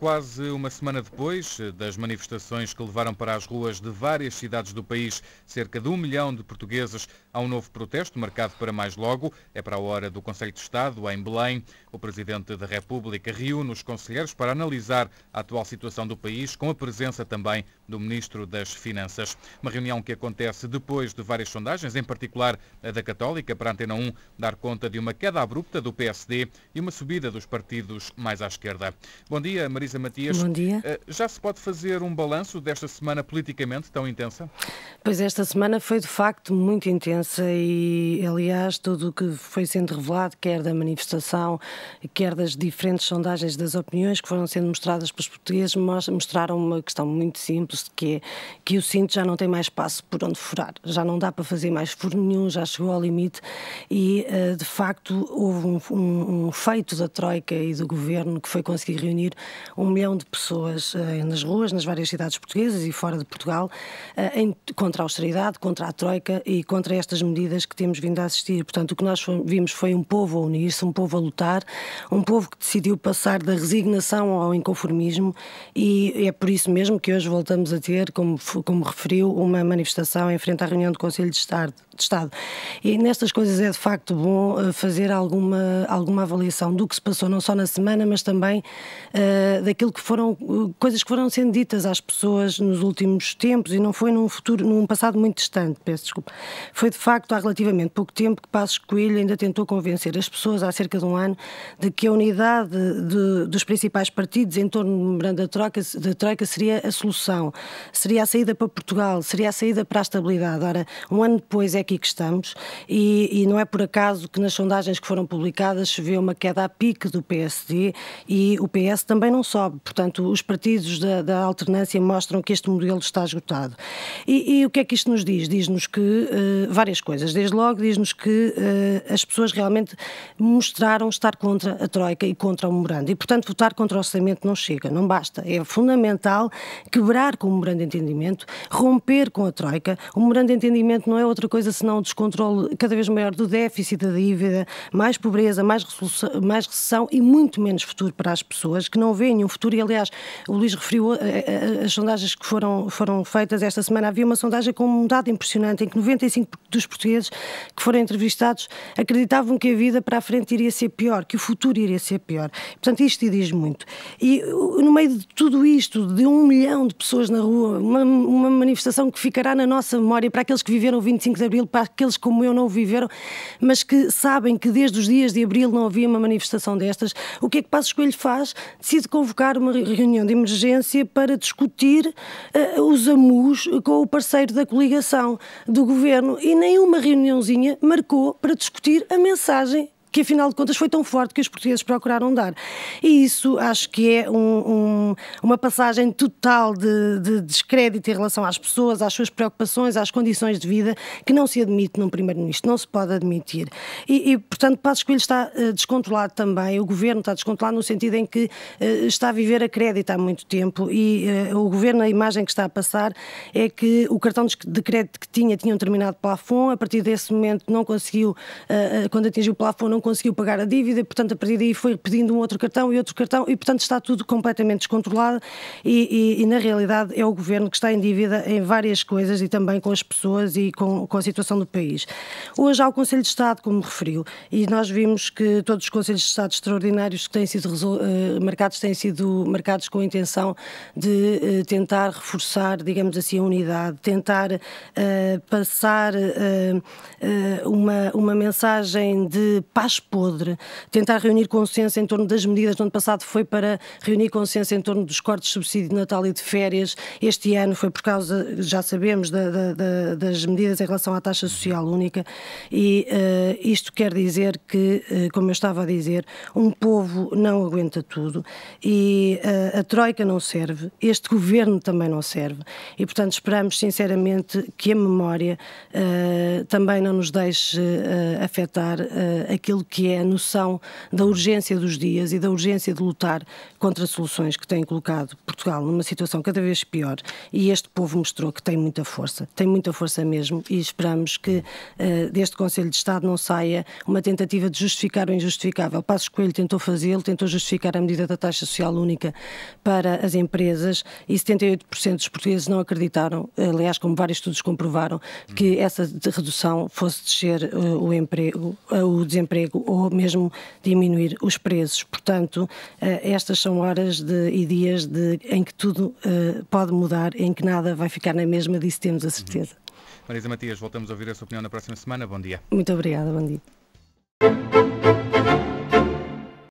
Quase uma semana depois eh, das manifestações que levaram para as ruas de várias cidades do país cerca de um milhão de portugueses, há um novo protesto marcado para mais logo. É para a hora do Conselho de Estado, em Belém. O Presidente da República reúne os conselheiros para analisar a atual situação do país, com a presença também do Ministro das Finanças. Uma reunião que acontece depois de várias sondagens, em particular a da Católica, para a Antena 1 dar conta de uma queda abrupta do PSD e uma subida dos partidos mais à esquerda. Bom dia, Marisa Matias. Bom dia. Eh, já se pode fazer um balanço desta semana politicamente tão intensa? Pois esta semana foi de facto muito intensa e, aliás, tudo o que foi sendo revelado, quer da manifestação, quer das diferentes sondagens das opiniões que foram sendo mostradas pelos portugueses, mostraram uma questão muito simples percebe-se que, é que o cinto já não tem mais espaço por onde furar, já não dá para fazer mais furo nenhum, já chegou ao limite e, eh, de facto, houve um, um, um feito da Troika e do Governo que foi conseguir reunir um milhão de pessoas eh, nas ruas, nas várias cidades portuguesas e fora de Portugal, eh, em, contra a austeridade, contra a Troika e contra estas medidas que temos vindo a assistir. Portanto, o que nós vimos foi um povo a unir-se, um povo a lutar, um povo que decidiu passar da resignação ao inconformismo e é por isso mesmo que hoje voltamos estamos a ter, como, como referiu, uma manifestação em frente à reunião do Conselho de Estado. De Estado. E nestas coisas é de facto bom eh, fazer alguma, alguma avaliação do que se passou, não só na semana, mas também uh, daquilo que foram, eh, coisas que foram sendo ditas às pessoas nos últimos tempos e não foi num futuro, num passado muito distante, peço desculpa. Foi de facto há relativamente pouco tempo que Passos Coelho ainda tentou convencer as pessoas, há cerca de um ano, de que a unidade de, dos principais partidos em torno do memorando da Troika, da Troika seria a solução seria a saída para Portugal, seria a saída para a estabilidade. Ora, um ano depois é aqui que estamos e, e não é por acaso que nas sondagens que foram publicadas se vê uma queda a pique do PSD e o PS também não sobe. Portanto, os partidos da, da alternância mostram que este modelo está esgotado. E, e, o que é que isto nos diz? Diz-nos que uh, várias coisas. Desde logo, diz-nos que uh, as pessoas realmente mostraram estar contra a Troika e contra o memorando. E, portanto, votar contra o orçamento não chega, não basta. É fundamental quebrar com o memorando de entendimento, romper com a Troika. O memorando de entendimento não é outra coisa senão o descontrole cada vez maior do déficit, da dívida, mais pobreza, mais, mais recessão e muito menos futuro para as pessoas que não veem um futuro. E, aliás, o Luís referiu eh, eh, as sondagens que foram, foram feitas esta semana. Havia uma sondagem com um dado impressionante em que 95 dos portugueses que foram entrevistados acreditavam que a vida para a frente iria ser pior, que o futuro iria ser pior. Portanto, isto diz muito. E eh, no meio de tudo isto, de um milhão de pessoas na rua, uma, uma, manifestação que ficará na nossa memória para aqueles que viveram o 25 de Abril, para aqueles como eu não o viveram, mas que sabem que desde os dias de Abril não havia uma manifestação destas. O que é que Passos Coelho faz? Decide convocar uma reunião de emergência para discutir uh, os amus com o parceiro da coligação do governo e nenhuma reuniãozinha marcou para discutir a mensagem que afinal de contas foi tão forte que os portugueses procuraram dar. E isso acho que é um, um, uma passagem total de, de, descrédito em relação às pessoas, às suas preocupações, às condições de vida, que não se admite num primeiro-ministro, não se pode admitir. E, e portanto, Passos Coelho está uh, descontrolado também, o governo está descontrolado no sentido em que uh, está a viver a crédito há muito tempo e uh, o governo, a imagem que está a passar é que o cartão de crédito que tinha, tinha um determinado plafond, a partir desse momento não conseguiu, quando atingiu o plafond, não não conseguiu pagar a dívida, portanto, a partir daí foi pedindo um outro cartão e outro cartão, e portanto está tudo completamente descontrolado. E, e, e na realidade é o governo que está em dívida em várias coisas e também com as pessoas e com, com a situação do país. Hoje há o Conselho de Estado, como referiu, e nós vimos que todos os Conselhos de Estado extraordinários que têm sido uh, marcados têm sido marcados com a intenção de uh, tentar reforçar, digamos assim, a unidade, tentar uh, passar uma, uma mensagem de paz mais podre, tentar reunir consciência em torno das medidas. No ano passado foi para reunir consciência em torno dos cortes de subsídio de Natal e de férias. Este ano foi por causa, já sabemos, da, da, da, das medidas em relação à taxa social única. E uh, isto quer dizer que, uh, como eu estava a dizer, um povo não aguenta tudo e uh, a Troika não serve, este governo também não serve. E, portanto, esperamos sinceramente que a memória também não nos deixe afetar aquilo aquilo que é a noção da urgência dos dias e da urgência de lutar contra soluções que têm colocado Portugal numa situação cada vez pior. E este povo mostrou que tem muita força, tem muita força mesmo, e esperamos que uh, deste Conselho de Estado não saia uma tentativa de justificar o injustificável. Passos Coelho tentou fazê-lo, tentou justificar a medida da taxa social única para as empresas e 78% dos portugueses não acreditaram, aliás, como vários estudos comprovaram, que essa redução fosse descer uh, o, emprego, uh, eh, o desemprego emprego ou mesmo diminuir os preços. Portanto, eh, estas são horas de, e dias de, em que tudo eh, pode mudar, em que nada vai ficar na mesma, disso temos a certeza. Uhum. Marisa Matias, voltamos a ouvir a sua opinião na próxima semana. Bom dia. Muito obrigada, bom dia.